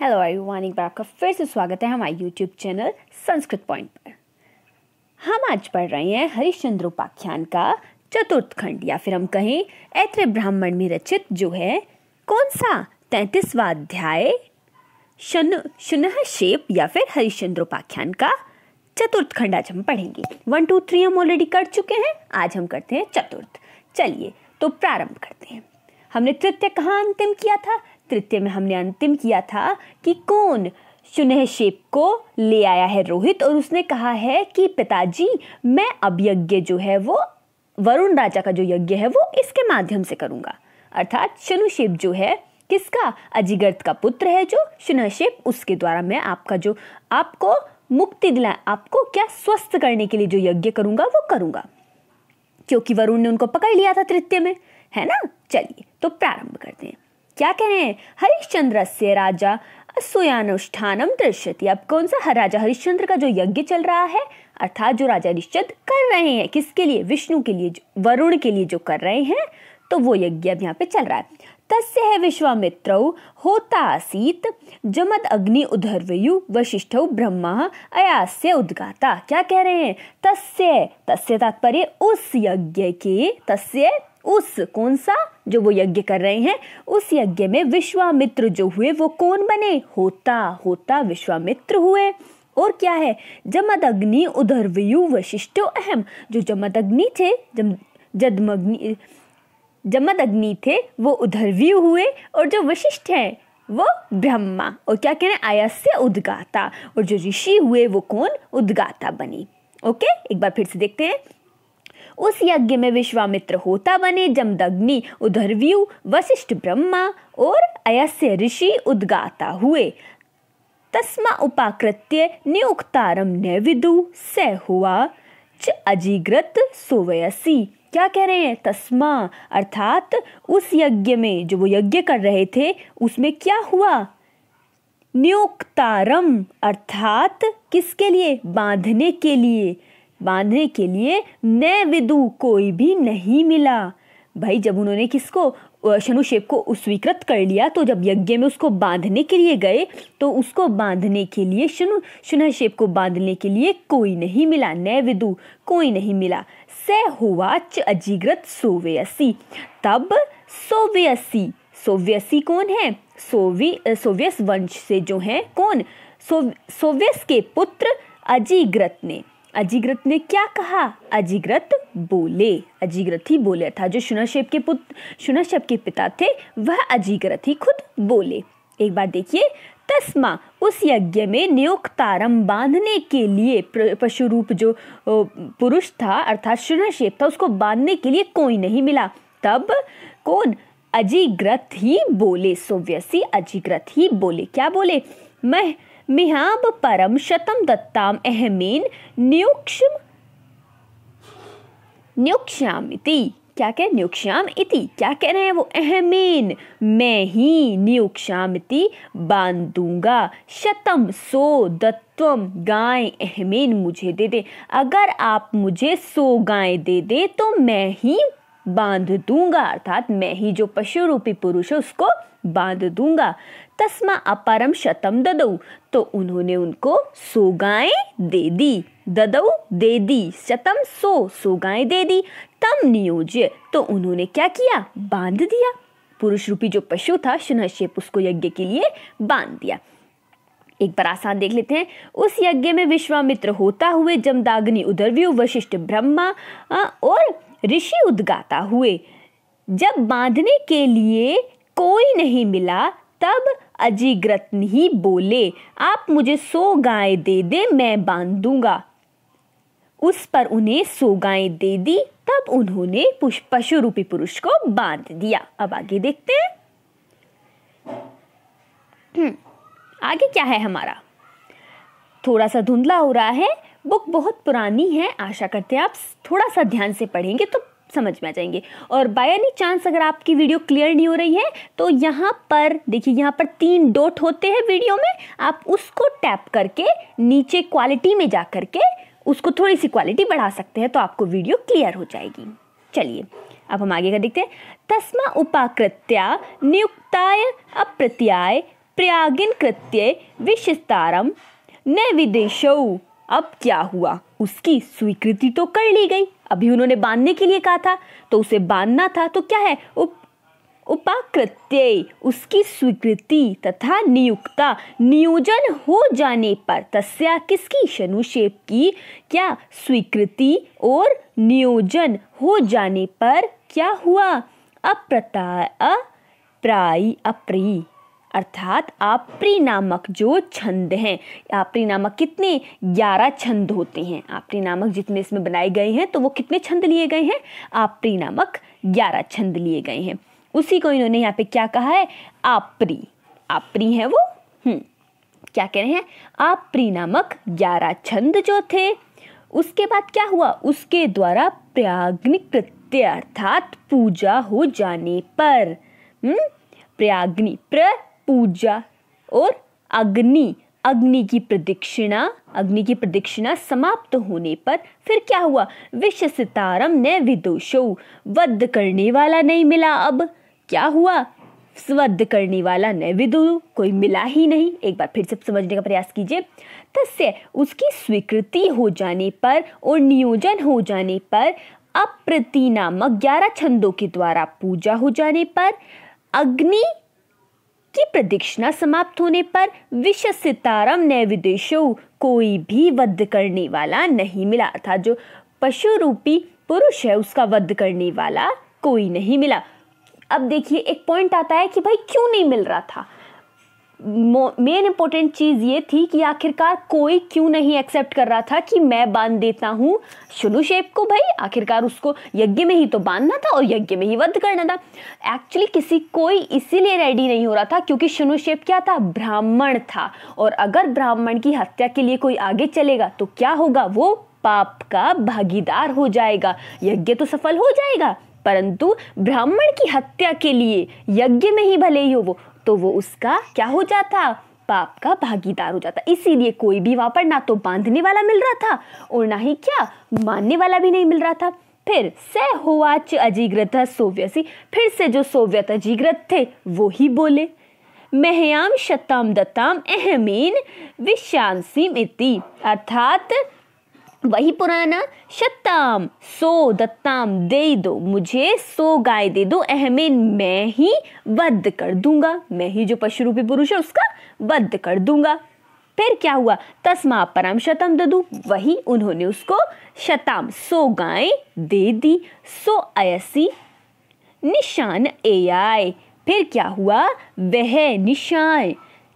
Hello everyone एक बार आपका फिर से स्वागत है हमारे यूट्यूब चैनल संस्कृत पॉइंट पर हम आज पढ़ रहे हैं हरिश्चंद्र उपाख्यान का चतुर्थ खंड या फिर हम कहें ऐत्र ब्राह्मण में रचित जो है कौन सा तैंतीसवा अध्याय शन शेप या फिर हरिश्चंद्र उपाख्यान का चतुर्थ खंड आज हम पढ़ेंगे वन टू थ्री हम ऑलरेडी कर चुके हैं आज हम करते हैं चतुर्थ चलिए तो प्रारंभ करते हैं हमने तृतीय कहाँ अंतिम किया था तृतीय में हमने अंतिम किया था कि कौन शेप को ले आया है रोहित और उसने कहा है कि पिताजी मैं अब यज्ञ जो है वो वरुण राजा का जो यज्ञ है वो इसके माध्यम से करूँगा अर्थात शनुशेप जो है किसका अजिगर्त का पुत्र है जो शनशेप उसके द्वारा मैं आपका जो आपको मुक्ति दिला आपको क्या स्वस्थ करने के लिए जो यज्ञ करूँगा वो करूँगा क्योंकि वरुण ने उनको पकड़ लिया था तृतीय में है ना चलिए तो प्रारंभ करते हैं क्या कह रहे हैं हरिश्चंद्र से राजा असुयानुष्ठानम दृश्यति अब कौन सा राजा हरिश्चंद्र का जो यज्ञ चल रहा है अर्थात जो राजा हरिश्चंद्र कर रहे हैं किसके लिए विष्णु के लिए वरुण के लिए जो कर रहे हैं तो वो यज्ञ अब यहाँ पे चल रहा है तस्य है विश्वामित्र होता आसीत जमद अग्नि उधर्वयु वशिष्ठ ब्रह्मा अयास्य उद्गाता क्या कह रहे हैं तस्य तस्य तात्पर्य उस यज्ञ के तस्य उस कौन सा जो वो यज्ञ कर रहे हैं उस यज्ञ में विश्वामित्र जो हुए वो कौन बने होता होता विश्वामित्र हुए और क्या है जमद अग्नि उधर उधर्वयु वशिष्ठो अहम जो जमद अग्नि थे जम जदमग्नि जमद अग्नि थे वो उधर्व्यु हुए और जो वशिष्ठ हैं वो ब्रह्मा और क्या कह रहे हैं आयस्य उद्गाता और जो ऋषि हुए वो कौन उद्गाता बनी ओके एक बार फिर से देखते हैं उस यज्ञ में विश्वामित्र होता बने जमदग्नि उधरव्यू वशिष्ठ ब्रह्मा और अयस्य ऋषि उद्गाता हुए तस्मा उपाकृत्य नियुक्तारम नैविदु स हुआ च अजीग्रत सोवयसी क्या कह रहे हैं तस्मा अर्थात उस यज्ञ में जो वो यज्ञ कर रहे थे उसमें क्या हुआ नियोक्तारम अर्थात किसके लिए बांधने के लिए बांधने के लिए नए विदु कोई भी नहीं मिला भाई जब उन्होंने किसको शनुशेब को स्वीकृत कर लिया तो जब यज्ञ में उसको बांधने के लिए गए तो उसको बांधने के लिए शनु शनशेब को बांधने के लिए कोई नहीं मिला विदु कोई नहीं मिला स होवाच अजीग्रत सोवेयसी तब सोवेयसी सोवियसी कौन है सोवी सोवियस वंश से जो है कौन सो, सोवियस के पुत्र अजीग्रत ने अजीग्रत ने क्या कहा अजीग्रत बोले अजीग्रत ही बोले था जो शुनाशेप के पुत्र शुनाशेप के पिता थे वह अजीग्रत ही खुद बोले एक बार देखिए तस्मा उस यज्ञ में नियोक्तारम बांधने के लिए पशु रूप जो पुरुष था अर्थात शुनाशेप था उसको बांधने के लिए कोई नहीं मिला तब कौन अजीग्रत ही बोले सोव्यसी अजीग्रत ही बोले क्या बोले मैं मिहाब परम शतम दत्ताम अहमेन न्यूक्षम न्युक्षाम इति क्या कह न्युक्षाम इति क्या कह रहे हैं वो अहमेन मैं ही न्युक्षाम इति बांधूंगा शतम सो दत्व गाय अहमेन मुझे दे दे अगर आप मुझे सो गाय दे दे तो मैं ही बांध दूंगा अर्थात मैं ही जो पशु रूपी पुरुष है उसको बांध दूंगा तस्मा अपरम शतम ददऊ तो उन्होंने उनको सो गाय दे दी ददऊ दे दी शतम सो सो गाय दे दी तम नियोज्य तो उन्होंने क्या किया बांध दिया पुरुष रूपी जो पशु था शुनशेप उसको यज्ञ के लिए बांध दिया एक बार आसान देख लेते हैं उस यज्ञ में विश्वामित्र होता हुए जमदाग्नि उदरव्यू वशिष्ठ ब्रह्मा और ऋषि उद्गाता हुए जब बांधने के लिए कोई नहीं मिला तब अजीग्रतनी बोले आप मुझे सो गाय दे दे मैं बांध दूंगा उस पर उन्हें सो गाय दे दी तब उन्होंने पशु रूपी पुरुष को बांध दिया अब आगे देखते हैं हम्म, आगे क्या है हमारा थोड़ा सा धुंधला हो रहा है बुक बहुत पुरानी है आशा करते हैं आप थोड़ा सा ध्यान से पढ़ेंगे तो समझ में आ जाएंगे और बाय एनी चांस अगर आपकी वीडियो क्लियर नहीं हो रही है तो यहाँ पर देखिए यहाँ पर तीन डोट होते हैं वीडियो में आप उसको टैप करके नीचे क्वालिटी में जा करके उसको थोड़ी सी क्वालिटी बढ़ा सकते हैं तो आपको वीडियो क्लियर हो जाएगी चलिए अब हम आगे का देखते हैं तस्मा उपाकृत्या नियुक्ताय अप्रत्याय प्रयागिन कृत्य विशिस्तारम न विदेशौ अब क्या हुआ उसकी स्वीकृति तो कर ली गई अभी उन्होंने बांधने के लिए कहा था तो उसे बांधना था तो क्या है उप उपाकृत्य उसकी स्वीकृति तथा नियुक्ता नियोजन हो जाने पर तस्या किसकी शनुषेप की क्या स्वीकृति और नियोजन हो जाने पर क्या हुआ अप्रता अप्राय अप्री अर्थात आपरी नामक जो छंद हैं आपरी नामक कितने ग्यारह छंद होते हैं आपरी नामक जितने इसमें बनाए गए हैं तो वो कितने छंद लिए गए हैं आपरी नामक ग्यारह छंद लिए गए हैं उसी को इन्होंने यहाँ पे क्या कहा है आपरी आपरी है वो हम्म क्या कह रहे हैं आपरी नामक ग्यारह छंद जो थे उसके बाद क्या हुआ उसके द्वारा प्रयाग्निक प्रत्यय अर्थात पूजा हो जाने पर हम्म प्रयाग्नि प्र पूजा और अग्नि अग्नि की प्रदक्षिणा अग्नि की प्रदक्षिणा समाप्त होने पर फिर क्या हुआ विश्व सितारम ने विदोषो वध करने वाला नहीं मिला अब क्या हुआ स्वध करने वाला न विदु कोई मिला ही नहीं एक बार फिर से समझने का प्रयास कीजिए तस्य उसकी स्वीकृति हो जाने पर और नियोजन हो जाने पर अप्रति नामक ग्यारह छंदों के द्वारा पूजा हो जाने पर अग्नि अपनी प्रदीक्षिणा समाप्त होने पर विश्व सितारम नैविदेशो कोई भी वध करने वाला नहीं मिला अर्थात जो पशु रूपी पुरुष है उसका वध करने वाला कोई नहीं मिला अब देखिए एक पॉइंट आता है कि भाई क्यों नहीं मिल रहा था मेन इम्पोर्टेंट चीज़ ये थी कि आखिरकार कोई क्यों नहीं एक्सेप्ट कर रहा था कि मैं बांध देता हूँ शेप को भाई आखिरकार उसको यज्ञ में ही तो बांधना था और यज्ञ में ही वध करना था एक्चुअली किसी कोई इसीलिए रेडी नहीं हो रहा था क्योंकि शेप क्या था ब्राह्मण था और अगर ब्राह्मण की हत्या के लिए कोई आगे चलेगा तो क्या होगा वो पाप का भागीदार हो जाएगा यज्ञ तो सफल हो जाएगा परंतु ब्राह्मण की हत्या के लिए यज्ञ में ही भले ही हो वो तो वो उसका क्या हो जाता पाप का भागीदार हो जाता इसीलिए कोई भी वहाँ पर ना तो बांधने वाला मिल रहा था और ना ही क्या मानने वाला भी नहीं मिल रहा था फिर से होवाच अजीग्रत सोव्यसी फिर से जो सोव्यत अजीग्रत थे वो ही बोले महयाम शताम दत्ताम अहमीन विश्यांसी इति अर्थात वही पुराना शत्ताम सो दत्ताम दे दो मुझे सो गाय दे दो अहमेन मैं ही वध कर दूंगा मैं ही जो पशु रूपी पुरुष है उसका वध कर दूंगा फिर क्या हुआ तस्मा परम शतम ददू वही उन्होंने उसको शताम सो गाय दे दी सो अयसी निशान ए आए फिर क्या हुआ वह निशान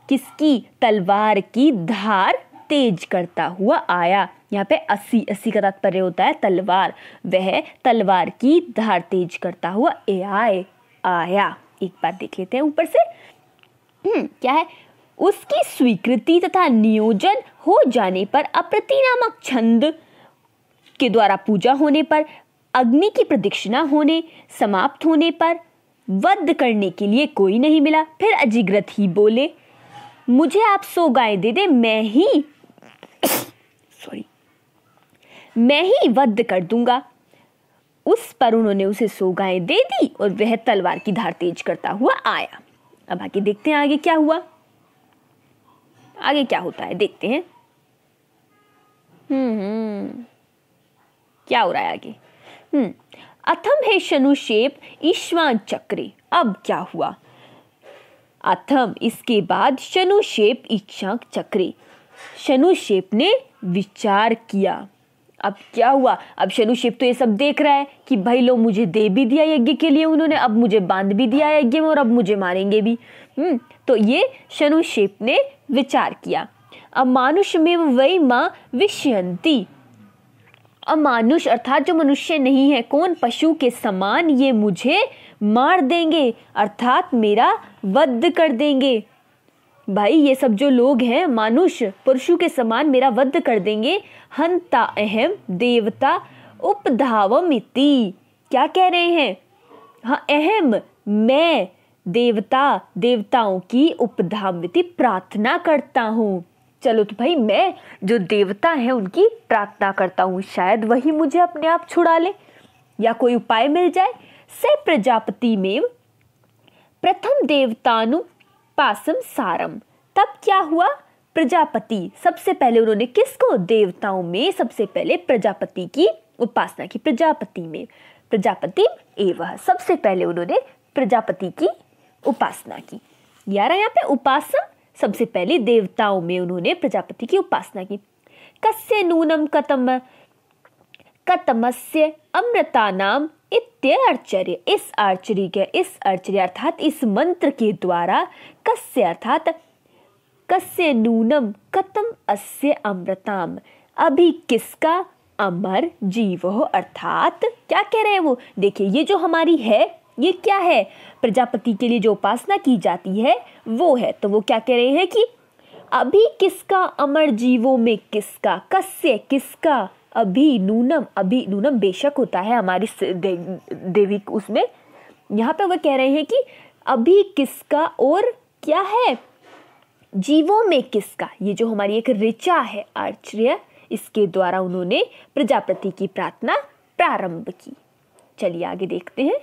किसकी तलवार की धार तेज करता हुआ आया यहाँ पे अस्सी अस्सी का तात्पर्य होता है तलवार वह तलवार की धार तेज करता हुआ ए आए आया एक बार देख लेते हैं ऊपर से हम्म, क्या है उसकी स्वीकृति तथा नियोजन हो जाने पर अप्रति नामक छंद के द्वारा पूजा होने पर अग्नि की प्रदीक्षिणा होने समाप्त होने पर वध करने के लिए कोई नहीं मिला फिर अजिग्रत ही बोले मुझे आप सो गाय दे दे मैं ही सॉरी मैं ही वध कर दूंगा उस पर उन्होंने उसे सोगाएं दे दी और वह तलवार की धार तेज करता हुआ आया अब आगे देखते हैं आगे क्या हुआ आगे क्या होता है देखते हैं हम्म, हम्म। क्या हो रहा है आगे हम्म अथम है शनुशेप ईश्वान चक्र अब क्या हुआ अथम इसके बाद शनुशेप ईक्षांक चक्री शनुशेप ने विचार किया अब क्या हुआ अब शनुशेप तो ये सब देख रहा है कि भाई लोग मुझे दे भी दिया यज्ञ के लिए उन्होंने अब मुझे बांध भी दिया यज्ञ में और अब मुझे मारेंगे भी हम्म, तो ये शनुशेप ने विचार किया अमानुष में वही माँ विषयंती अमानुष अर्थात जो मनुष्य नहीं है कौन पशु के समान ये मुझे मार देंगे अर्थात मेरा वध कर देंगे भाई ये सब जो लोग हैं मानुष पुरुषों के समान मेरा वध कर देंगे हंता अहम देवता उपधावमिति क्या कह रहे हैं हाँ अहम मैं देवता देवताओं की उपधावमिति प्रार्थना करता हूँ चलो तो भाई मैं जो देवता है उनकी प्रार्थना करता हूँ शायद वही मुझे अपने आप छुड़ा ले या कोई उपाय मिल जाए से प्रजापति में प्रथम देवतानु पासम सारम तब क्या हुआ प्रजापति सबसे पहले उन्होंने किसको देवताओं में सबसे पहले प्रजापति की उपासना की प्रजापति में प्रजापति एवं सबसे पहले उन्होंने प्रजापति की उपासना की यार यहाँ पे उपासना सबसे पहले देवताओं में उन्होंने प्रजापति की उपासना की कस्य नूनम कतम कतमस्य अमृता नाम इत्यार्चर्य इस आर्चरी के इस आर्चरी अर्थात इस मंत्र के द्वारा कस्य अर्थात कस्य नूनम कतम अस्य अमृताम अभी किसका अमर जीव हो अर्थात क्या कह रहे हैं वो देखिए ये जो हमारी है ये क्या है प्रजापति के लिए जो उपासना की जाती है वो है तो वो क्या कह रहे हैं कि अभी किसका अमर जीवों में किसका कस्य किसका अभी नूनम अभी नूनम बेशक होता है हमारी दे, देवी उसमें यहाँ पे वह कह रहे हैं कि अभी किसका और क्या है जीवों में किसका ये जो हमारी एक ऋचा है आचर्य इसके द्वारा उन्होंने प्रजापति की प्रार्थना प्रारंभ की चलिए आगे देखते हैं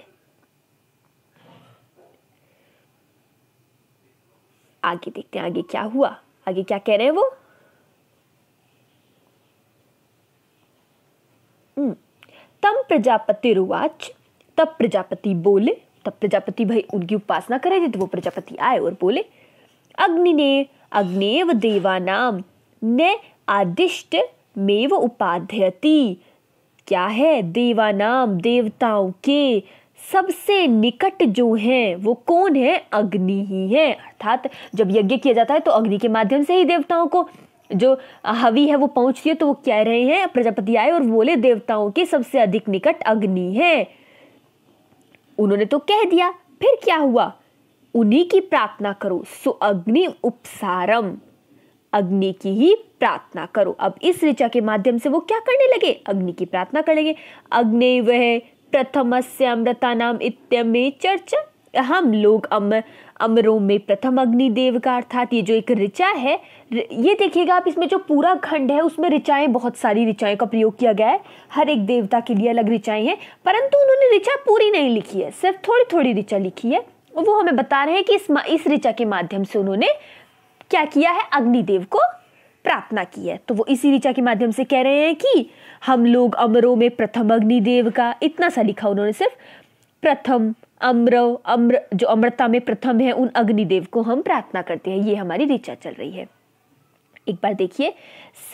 आगे देखते हैं आगे क्या हुआ आगे क्या कह रहे हैं वो तम प्रजापति रुवाच तब प्रजापति बोले तब प्रजापति भाई उनकी उपासना करे थे तो वो प्रजापति आए और बोले अग्नि ने अग्नेव देवानाम ने आदिष्ट मेव उपाध्यति क्या है देवानाम देवताओं के सबसे निकट जो हैं वो कौन है अग्नि ही है अर्थात जब यज्ञ किया जाता है तो अग्नि के माध्यम से ही देवताओं को जो हवि है वो पहुंचती है तो वो कह रहे हैं प्रजापति आए और बोले देवताओं के सबसे अधिक निकट अग्नि है उन्होंने तो कह दिया फिर क्या हुआ उन्हीं की प्रार्थना करो सो अग्नि उपसारम अग्नि की ही प्रार्थना करो अब इस ऋचा के माध्यम से वो क्या करने लगे अग्नि की प्रार्थना करेंगे अग्नि वह प्रथम से अमृता नाम इत्यमे चर्च हम लोग अम अमरों में प्रथम अग्निदेव का अर्थात ये जो एक ऋचा है ये देखिएगा आप इसमें जो पूरा खंड है उसमें ऋचाएँ बहुत सारी ऋचाएं का प्रयोग किया गया है हर एक देवता के लिए अलग ऋचाएँ हैं परंतु उन्होंने ऋचा पूरी नहीं लिखी है सिर्फ थोड़ी थोड़ी ऋचा लिखी है और वो हमें बता रहे हैं कि इस इस ऋचा के माध्यम से उन्होंने क्या किया है अग्निदेव को प्रार्थना की है तो वो इसी ऋचा के माध्यम से कह रहे हैं कि हम लोग अमरों में प्रथम अग्निदेव का इतना सा लिखा उन्होंने सिर्फ प्रथम अम्र अम्र जो अमृता में प्रथम है उन अग्निदेव को हम प्रार्थना करते हैं ये हमारी ऋचा चल रही है एक बार देखिए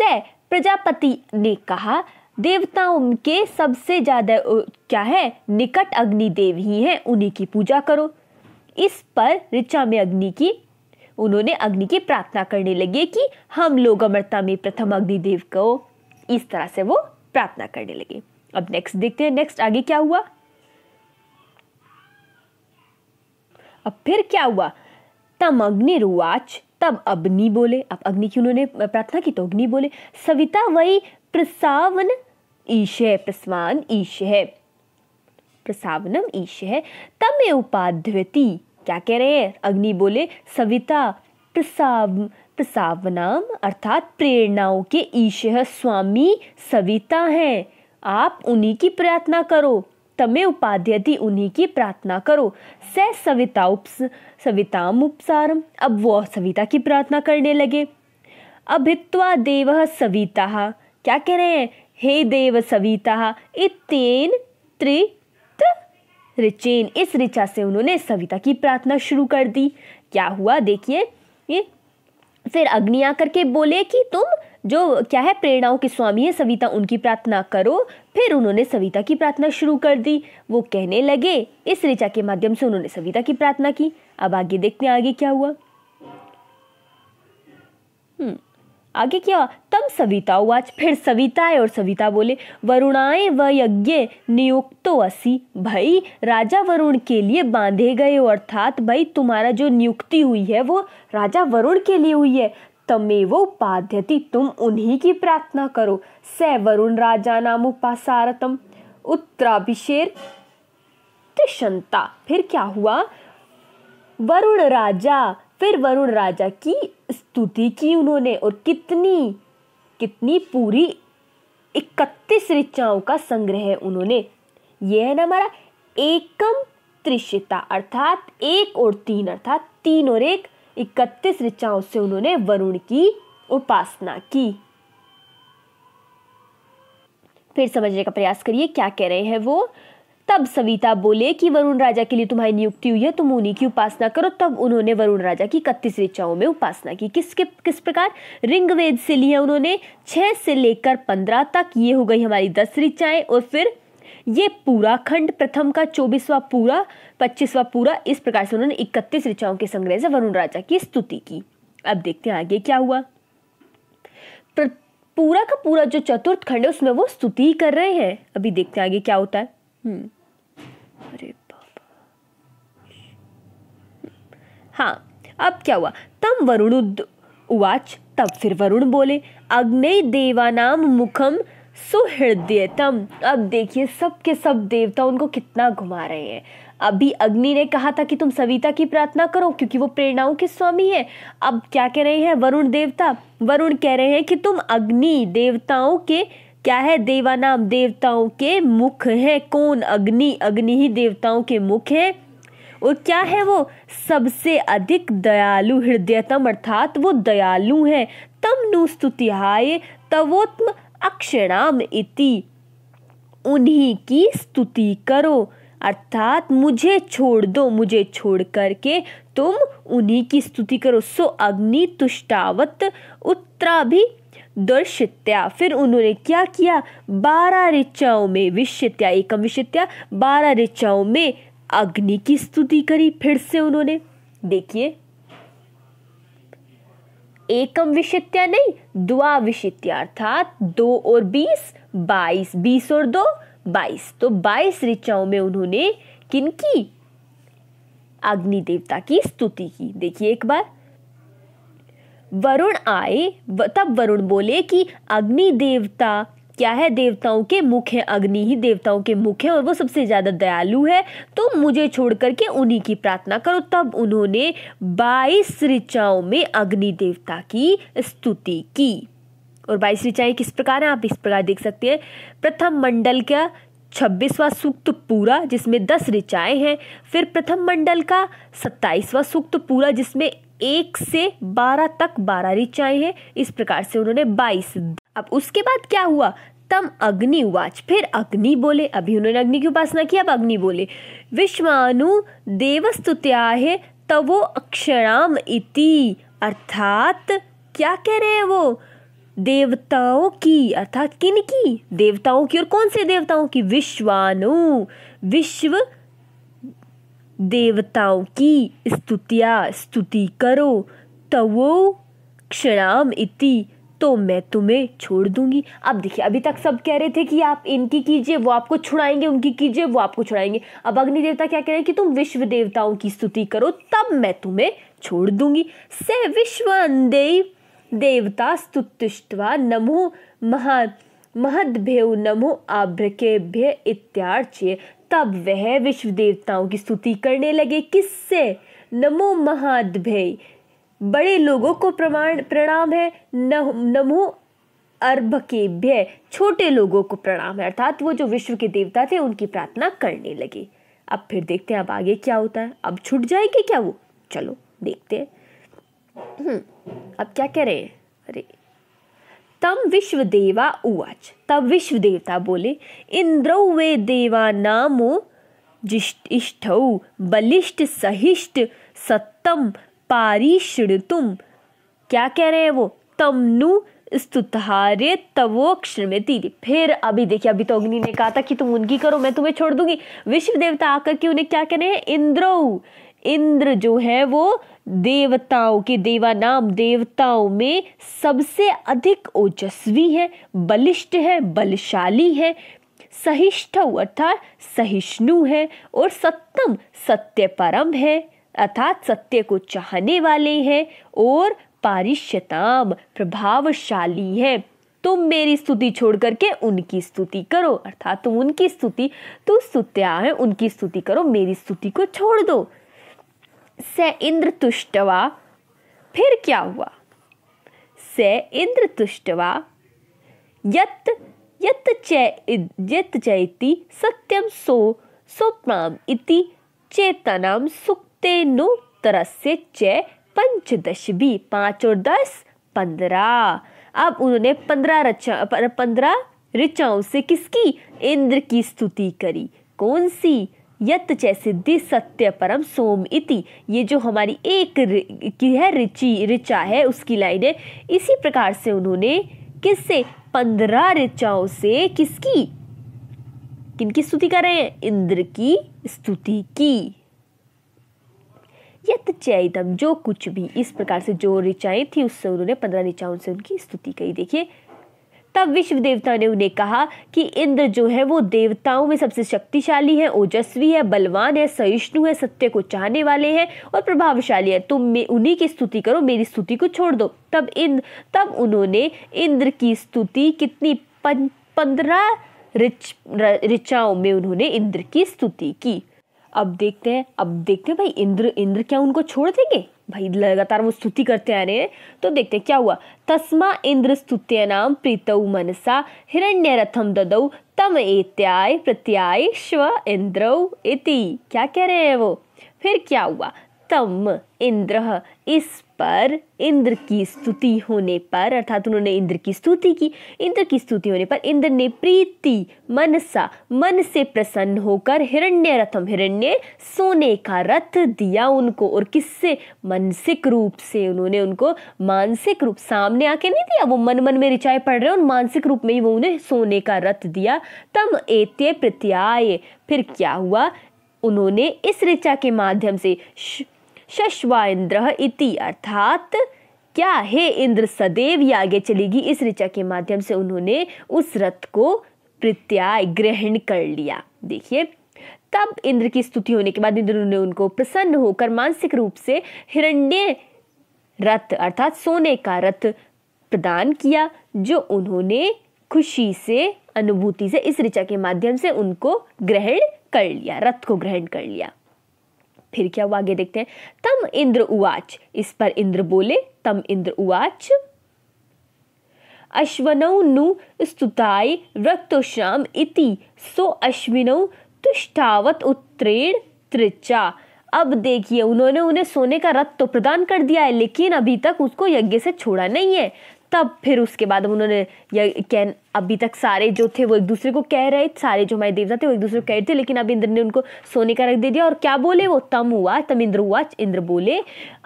स प्रजापति ने कहा देवताओं के सबसे ज्यादा क्या है निकट अग्निदेव ही हैं उन्हीं की पूजा करो इस पर ऋचा में अग्नि की उन्होंने अग्नि की प्रार्थना करने लगे कि हम लोग अमृता में प्रथम अग्निदेव को इस तरह से वो प्रार्थना करने लगे अब नेक्स्ट देखते हैं नेक्स्ट आगे क्या हुआ अब फिर क्या हुआ तम अग्नि रुवाच तब अग्नि बोले अब अग्नि की उन्होंने प्रार्थना की तो अग्नि बोले सविता वही प्रसावन ईश है प्रसवान ईश है प्रसावनम ईश है ए उपाध्यति क्या कह रहे हैं अग्नि बोले सविता प्रसाव प्रसावनाम अर्थात प्रेरणाओं के ईश स्वामी सविता हैं आप उन्हीं की प्रार्थना करो तमे उपाध्यति उन्हीं की प्रार्थना करो स सविता उपस सविता उपसारम अब वो सविता की प्रार्थना करने लगे अभित्वा देव सविता क्या कह रहे हैं हे देव सविता इतेन त्रि रिचेन इस ऋचा से उन्होंने सविता की प्रार्थना शुरू कर दी क्या हुआ देखिए ये फिर अग्नि आकर के बोले कि तुम जो क्या है प्रेरणाओं के स्वामी है सविता उनकी प्रार्थना करो फिर उन्होंने सविता की प्रार्थना शुरू कर दी वो कहने लगे इस ऋचा के माध्यम से उन्होंने सविता की प्रार्थना की अब आगे देखते हैं आगे क्या हुआ हम्म, आगे क्या तब सविता उवाच फिर सविता है और सविता बोले वरुणाए व यज्ञ नियुक्तो असी भाई राजा वरुण के लिए बांधे गए अर्थात भाई तुम्हारा जो नियुक्ति हुई है वो राजा वरुण के लिए हुई है तमेवो तमेवोपाध्यति तुम उन्हीं की प्रार्थना करो स वरुण राजा नाम उपासारतम उत्तराभिषेर तिशंता फिर क्या हुआ वरुण राजा फिर वरुण राजा की स्तुति की उन्होंने और कितनी कितनी पूरी इकतीस ऋचाओं का संग्रह उन्होंने यह है ना हमारा एकम त्रिशिता अर्थात एक और तीन अर्थात तीन और एक इकतीस ऋचाओं से उन्होंने वरुण की उपासना की फिर समझने का प्रयास करिए क्या कह रहे हैं वो तब सविता बोले कि वरुण राजा के लिए तुम्हारी नियुक्ति हुई है तुम उन्हीं की उपासना करो तब उन्होंने वरुण राजा की इकतीस ऋचाओं में उपासना की किसके किस प्रकार वेद से लिया उन्होंने छह से लेकर पंद्रह तक ये हो गई हमारी दस ऋचाएं और फिर ये पूरा खंड प्रथम का चौबीसवा पूरा पच्चीसवा पूरा इस प्रकार से उन्होंने इकतीस ऋचाओं के संग्रह से वरुण राजा की स्तुति की अब देखते हैं आगे क्या हुआ पूरा का पूरा जो चतुर्थ खंड है उसमें वो स्तुति कर रहे हैं अभी देखते हैं आगे क्या होता है हम्म। अरे हाँ अब क्या हुआ तम वरुण उवाच तब फिर वरुण बोले अग्नि देवानाम मुखम सुहृदयतम अब देखिए सब के सब देवता उनको कितना घुमा रहे हैं अभी अग्नि ने कहा था कि तुम सविता की प्रार्थना करो क्योंकि वो प्रेरणाओं के स्वामी है अब क्या कह रहे हैं वरुण देवता वरुण कह रहे हैं कि तुम अग्नि देवताओं के क्या है देवानाम देवताओं के मुख है कौन अग्नि अग्नि ही देवताओं के मुख है और क्या है वो सबसे अधिक दयालु हृदयतम अर्थात वो दयालु है तम नु तवोत्म अक्षराम इति उन्हीं की स्तुति करो अर्थात मुझे छोड़ दो मुझे छोड़ करके तुम उन्हीं की स्तुति करो सो अग्नि तुष्टावत उत्तरा भी दर्शित्या फिर उन्होंने क्या किया बारह ऋचाओं में विश्यत्या एकम विश्यत्या बारह ऋचाओं में अग्नि की स्तुति करी फिर से उन्होंने देखिए एकम विशित्या नहीं द्वा विशित्या अर्थात दो और बीस बाईस बीस और दो बाईस तो बाईस ऋचाओं में उन्होंने किनकी अग्नि देवता की स्तुति की देखिए एक बार वरुण आए तब वरुण बोले कि अग्नि देवता क्या है देवताओं के मुख है अग्नि ही देवताओं के मुख है और वो सबसे ज़्यादा दयालु है तो मुझे छोड़ करके उन्हीं की प्रार्थना करो तब उन्होंने बाईस ऋचाओं में अग्नि देवता की स्तुति की और बाईस ऋचाएं किस प्रकार है आप इस प्रकार देख सकते हैं प्रथम मंडल का छब्बीसवा सूक्त पूरा जिसमें दस ऋचाएं हैं फिर प्रथम मंडल का सत्ताईसवा सूक्त पूरा जिसमें एक से बारह तक बारह ऋचाएं हैं इस प्रकार से उन्होंने बाईस अब उसके बाद क्या हुआ तम अग्नि वाच फिर अग्नि बोले अभी उन्होंने अग्नि की उपासना की अब अग्नि बोले विश्वानु देवस्तुत्या है तवो अक्षराम इति अर्थात क्या कह रहे हैं वो देवताओं की अर्थात किन की देवताओं की और कौन से देवताओं की विश्वानु विश्व देवताओं की स्तुतिया स्तुति करो तवो क्षणाम इति तो मैं तुम्हें छोड़ दूंगी अब देखिए अभी तक सब कह रहे थे कि आप इनकी कीजिए वो आपको छुड़ाएंगे उनकी कीजिए वो आपको छुड़ाएंगे अब अग्नि देवता क्या कह रहे हैं कि तुम विश्व देवताओं की स्तुति करो तब मैं तुम्हें छोड़ दूंगी स विश्व देवता स्तुतिष्ठवा नमो महा महदभ्यो नमो आभ्रकेभ्य इत्यार्च्य तब वह विश्व देवताओं की स्तुति करने लगे किससे नमो महादभ्य बड़े लोगों को प्रमाण प्रणाम है नमो अर्भकेभ्य छोटे लोगों को प्रणाम है अर्थात वो जो विश्व के देवता थे उनकी प्रार्थना करने लगे अब फिर देखते हैं अब आगे क्या होता है अब छूट जाएगी क्या वो चलो देखते हैं हम्म, अब क्या कह रहे हैं अरे तम विश्व देवा उवाच तब विश्व देवता बोले इंद्रौ वे देवा नामो जिष्ट इष्ट बलिष्ठ सहिष्ट सत्तम तुम क्या कह रहे हैं वो तमनु स्तुतारे तवोक्षमृति फिर अभी देखिए अभी तो अग्नि ने कहा था कि तुम उनकी करो मैं तुम्हें छोड़ दूंगी विश्व देवता आकर के उन्हें क्या कह रहे हैं इंद्रो इंद्र जो है वो देवताओं के देवा नाम देवताओं में सबसे अधिक ओजस्वी है बलिष्ठ है बलशाली है सहिष्ठ अर्थात सहिष्णु है और सत्यम सत्य परम है अर्थात सत्य को चाहने वाले हैं और पारिश्यताम प्रभावशाली है तुम मेरी स्तुति छोड़ करके उनकी स्तुति करो अर्थात तुम उनकी स्तुति तो सुत्या है उनकी स्तुति करो मेरी स्तुति को छोड़ दो स इंद्र तुष्टवा फिर क्या हुआ स इंद्र तुष्टवा यत यत चै यत चैति सत्यम सो स्वप्नाम इति चेतनाम सुख तेनु तरस्य च पंचदश भी पाँच और दस पंद्रह अब उन्होंने पंद्रह रचा पंद्रह ऋचाओं से किसकी इंद्र की स्तुति करी कौन सी यत सिद्धि सत्य परम सोम इति ये जो हमारी एक की है रिचि ऋचा है उसकी लाइन है इसी प्रकार से उन्होंने किससे पंद्रह ऋचाओं से किसकी किन की स्तुति कर रहे हैं इंद्र की स्तुति की यत चैतम जो कुछ भी इस प्रकार से जो ऋचाएं थी उससे उन्होंने पंद्रह ऋचाओं से उनकी स्तुति कही देखिए तब विश्व देवता ने उन्हें कहा कि इंद्र जो है वो देवताओं में सबसे शक्तिशाली है ओजस्वी है बलवान है सहिष्णु है सत्य को चाहने वाले हैं और प्रभावशाली है तुम उन्हीं की स्तुति करो मेरी स्तुति को छोड़ दो तब इंद्र तब उन्होंने इंद्र की स्तुति कितनी पंद्रह रिच ऋचाओं में उन्होंने इंद्र की स्तुति की अब देखते हैं अब देखते हैं भाई इंद्र इंद्र क्या उनको छोड़ देंगे भाई लगातार वो स्तुति करते आ रहे हैं तो देखते हैं क्या हुआ तस्मा इंद्र स्तुत्य नाम प्रीतऊ मनसा हिरण्य रथम ददऊ तम एत्याय प्रत्याय श्व इंद्रौ इति क्या कह रहे हैं वो फिर क्या हुआ तम इंद्र इस पर इंद्र की स्तुति होने पर अर्थात उन्होंने इंद्र की स्तुति की इंद्र की स्तुति होने पर इंद्र ने प्रीति मनसा मन से प्रसन्न होकर हिरण्य रथम हिरण्य सोने का रथ दिया उनको और किससे मानसिक रूप से उन्होंने उनको मानसिक रूप सामने आके नहीं दिया वो मन मन में रिचाए पड़ रहे उन मानसिक रूप में ही वो उन्हें सोने का रथ दिया तम एत्य प्रत्याय फिर क्या हुआ उन्होंने इस ऋचा के माध्यम से शश्वाइंद्र इति अर्थात क्या हे इंद्र सदैव आगे चलेगी इस ऋचा के माध्यम से उन्होंने उस रथ को प्रत्याय ग्रहण कर लिया देखिए तब इंद्र की स्तुति होने के बाद इंद्र ने उनको प्रसन्न होकर मानसिक रूप से हिरण्य रथ अर्थात सोने का रथ प्रदान किया जो उन्होंने खुशी से अनुभूति से इस ऋचा के माध्यम से उनको ग्रहण कर लिया रथ को ग्रहण कर लिया फिर क्या हुआ आगे देखते हैं तम इंद्र उवाच इस पर इंद्र बोले तम इंद्र उवाच अश्वनौ नु स्तुताय रक्तोश्याम इति सो अश्विनौ तुष्टावत उत्तरेण त्रिचा अब देखिए उन्होंने उन्हें सोने का रथ तो प्रदान कर दिया है लेकिन अभी तक उसको यज्ञ से छोड़ा नहीं है तब फिर उसके बाद उन्होंने कैन अभी तक सारे जो थे वो एक दूसरे को कह रहे थे सारे जो हमारे देवता थे वो एक दूसरे को कह रहे थे लेकिन अब इंद्र ने उनको सोने का रख दे दिया और क्या बोले वो तम हुआ तम इंद्र हुआ इंद्र बोले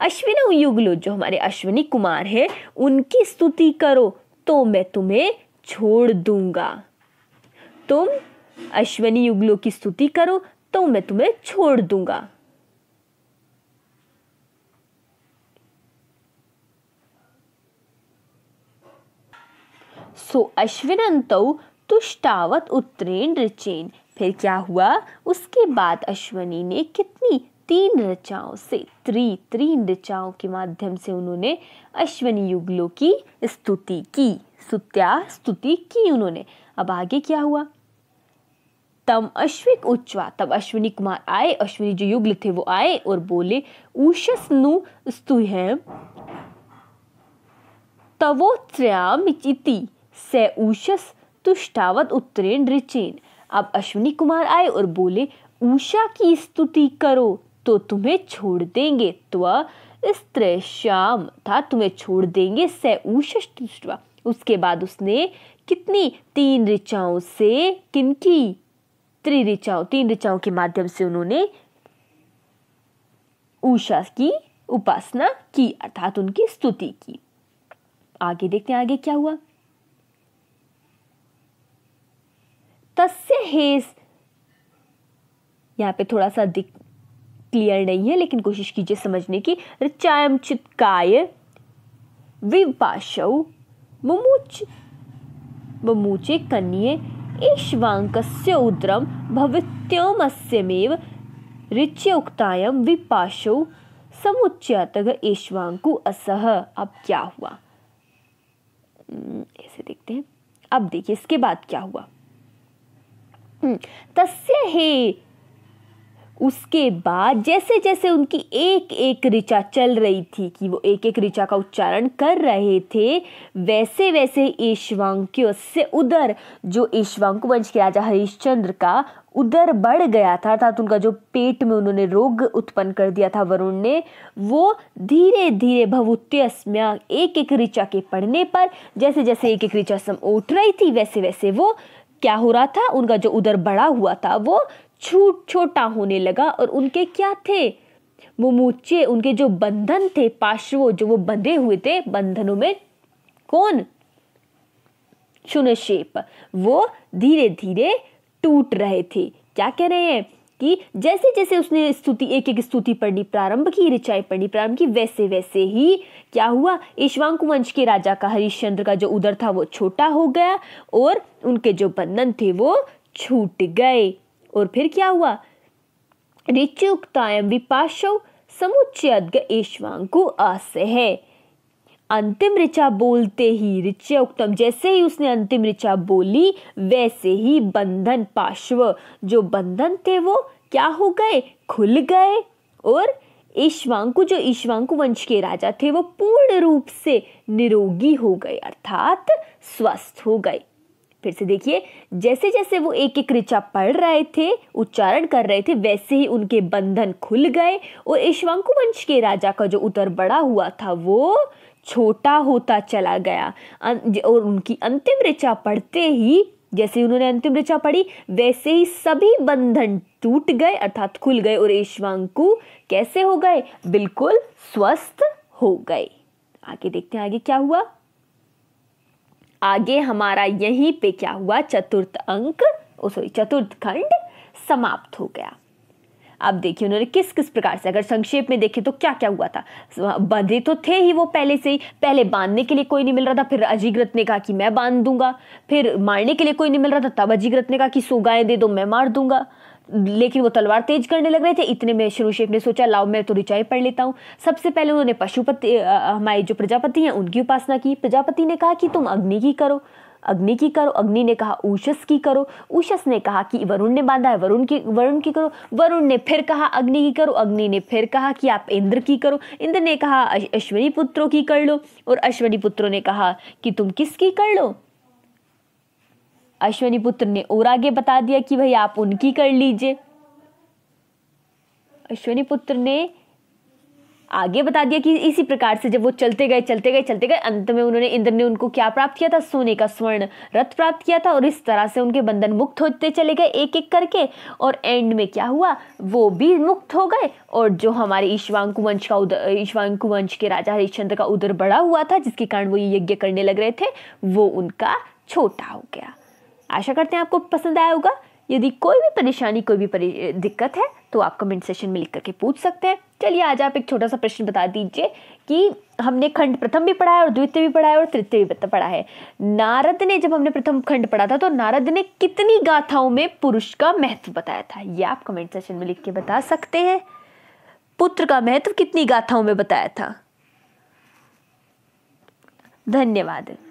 अश्विन युगलो जो हमारे अश्विनी कुमार है उनकी स्तुति करो तो मैं तुम्हें छोड़ दूंगा तुम अश्विनी युगलो की स्तुति करो तो मैं तुम्हें छोड़ दूंगा सो अश्विनंतौ तुष्टावत उत्तरेण रचेन फिर क्या हुआ उसके बाद अश्वनी ने कितनी तीन रचाओं से त्री त्रीन ऋचाओं के माध्यम से उन्होंने अश्वनी युगलों की स्तुति की सुत्या स्तुति की उन्होंने अब आगे क्या हुआ तम अश्विक उच्चवा तब अश्विनी कुमार आए अश्विनी जो युगल थे वो आए और बोले ऊषस नु स्तु तवोत्रयाम इति से ऊषस तुष्टावत उत्तरेण रिचेन अब अश्विनी कुमार आए और बोले उषा की स्तुति करो तो तुम्हें छोड़ देंगे त्व स्त्र श्याम था तुम्हें छोड़ देंगे से ऊषा उसके बाद उसने कितनी तीन ऋचाओं से किनकी त्रि ऋचाओं तीन ऋचाओं के माध्यम से उन्होंने उषा की उपासना की अर्थात उनकी स्तुति की आगे देखते हैं आगे क्या हुआ तस्य हेज यहाँ पे थोड़ा सा दिख क्लियर नहीं है लेकिन कोशिश कीजिए समझने की ऋचायम चित्काय विपाशौ मुमुच मुमुचे कन्ये ईश्वाङ्कस्य उद्रम भवित्योमस्यमेव उक्तायम विपाशौ समुच्चयातग ईश्वाकु असह अब क्या हुआ हम्म, ऐसे देखते हैं अब देखिए इसके बाद क्या हुआ हम्म, तस्य ही उसके बाद जैसे जैसे उनकी एक एक ऋचा चल रही थी कि वो एक एक ऋचा का उच्चारण कर रहे थे वैसे वैसे ईश्वांक्य से उधर जो ईश्वांकु वंश के राजा हरिश्चंद्र का उधर बढ़ गया था अर्थात उनका जो पेट में उन्होंने रोग उत्पन्न कर दिया था वरुण ने वो धीरे धीरे भवुत्यस्म्या एक एक ऋचा के पढ़ने पर जैसे जैसे एक एक ऋचा सम उठ रही थी वैसे वैसे वो क्या हो रहा था उनका जो उधर बड़ा हुआ था वो छूट छोटा होने लगा और उनके क्या थे वो मूचे उनके जो बंधन थे पार्श्वों जो वो बंधे हुए थे बंधनों में कौन शून्य शेप वो धीरे धीरे टूट रहे थे क्या कह रहे हैं कि जैसे जैसे उसने स्तुति एक एक स्तुति पढ़नी प्रारंभ की रिचाई पढ़नी प्रारंभ की वैसे वैसे ही क्या हुआ ईश्वांकु वंश के राजा का हरिश्चंद्र का जो उदर था वो छोटा हो गया और उनके जो बंधन थे वो छूट गए और फिर क्या हुआ ऋचुक्तायम विपाशव समुच्चय ईश्वांकु आस है अंतिम ऋचा बोलते ही ऋचय उक्तम जैसे ही उसने अंतिम ऋचा बोली वैसे ही बंधन पार्श्व जो बंधन थे वो क्या हो गए खुल गए और ईश्वांकु जो ईश्वांकु वंश के राजा थे वो पूर्ण रूप से निरोगी हो गए अर्थात स्वस्थ हो गए फिर से देखिए जैसे जैसे वो एक एक ऋचा पढ़ रहे थे उच्चारण कर रहे थे वैसे ही उनके बंधन खुल गए और ईश्वांकु वंश के राजा का जो उतर बड़ा हुआ था वो छोटा होता चला गया अं, और उनकी अंतिम ऋचा पढ़ते ही जैसे उन्होंने अंतिम ऋचा पढ़ी वैसे ही सभी बंधन टूट गए अर्थात खुल गए और ईश्वांकु कैसे हो गए बिल्कुल स्वस्थ हो गए आगे देखते हैं आगे क्या हुआ आगे हमारा यहीं पे क्या हुआ चतुर्थ अंक ओ सॉरी चतुर्थ खंड समाप्त हो गया अब देखिए उन्होंने किस किस प्रकार से अगर संक्षेप में देखें तो क्या क्या हुआ था बंधे तो थे ही वो पहले से ही पहले बांधने के लिए कोई नहीं मिल रहा था फिर अजीग्रत ने कहा कि मैं बांध दूंगा फिर मारने के लिए कोई नहीं मिल रहा था तब अजीग्रत ने कहा कि सोगाएं दे दो मैं मार दूंगा लेकिन वो तलवार तेज करने लग रहे थे इतने में शेफ ने सोचा लाओ मैं तो रिचाई पढ़ लेता हूँ सबसे पहले उन्होंने पशुपति हमारे जो प्रजापति हैं उनकी उपासना की प्रजापति ने कहा कि तुम अग्नि की करो अग्नि की करो अग्नि ने कहा ऊषस की करो ऊषस ने कहा कि वरुण ने बांधा है वरुण की वरुण की करो वरुण ने फिर कहा अग्नि की करो अग्नि ने फिर कहा कि आप इंद्र की करो इंद्र ने कहा अश्वनी पुत्रों की कर लो और अश्वनी पुत्रों ने कहा कि तुम किसकी कर लो अश्वनी पुत्र ने और आगे बता दिया कि भाई आप उनकी कर लीजिए अश्वनी पुत्र ने आगे बता दिया कि इसी प्रकार से जब वो चलते गए चलते गए चलते गए अंत में उन्होंने इंद्र ने उनको क्या प्राप्त किया था सोने का स्वर्ण रथ प्राप्त किया था और इस तरह से उनके बंधन मुक्त होते चले गए एक एक करके और एंड में क्या हुआ वो भी मुक्त हो गए और जो हमारे ईश्वांकु वंश का उदर ईश्वांकु वंश के राजा हरिश्चंद्र का उदर बड़ा हुआ था जिसके कारण वो ये यज्ञ करने लग रहे थे वो उनका छोटा हो गया आशा करते हैं आपको पसंद आया होगा यदि कोई भी परेशानी कोई भी दिक्कत है तो आप कमेंट सेशन में लिख करके पूछ सकते हैं चलिए आज आप एक छोटा सा प्रश्न बता दीजिए कि हमने खंड प्रथम भी पढ़ा है और द्वितीय भी पढ़ा है और तृतीय भी पढ़ा है नारद ने जब हमने प्रथम खंड पढ़ा था तो नारद ने कितनी गाथाओं में पुरुष का महत्व बताया था ये आप कमेंट सेशन में लिख के बता सकते हैं पुत्र का महत्व कितनी गाथाओं में बताया था धन्यवाद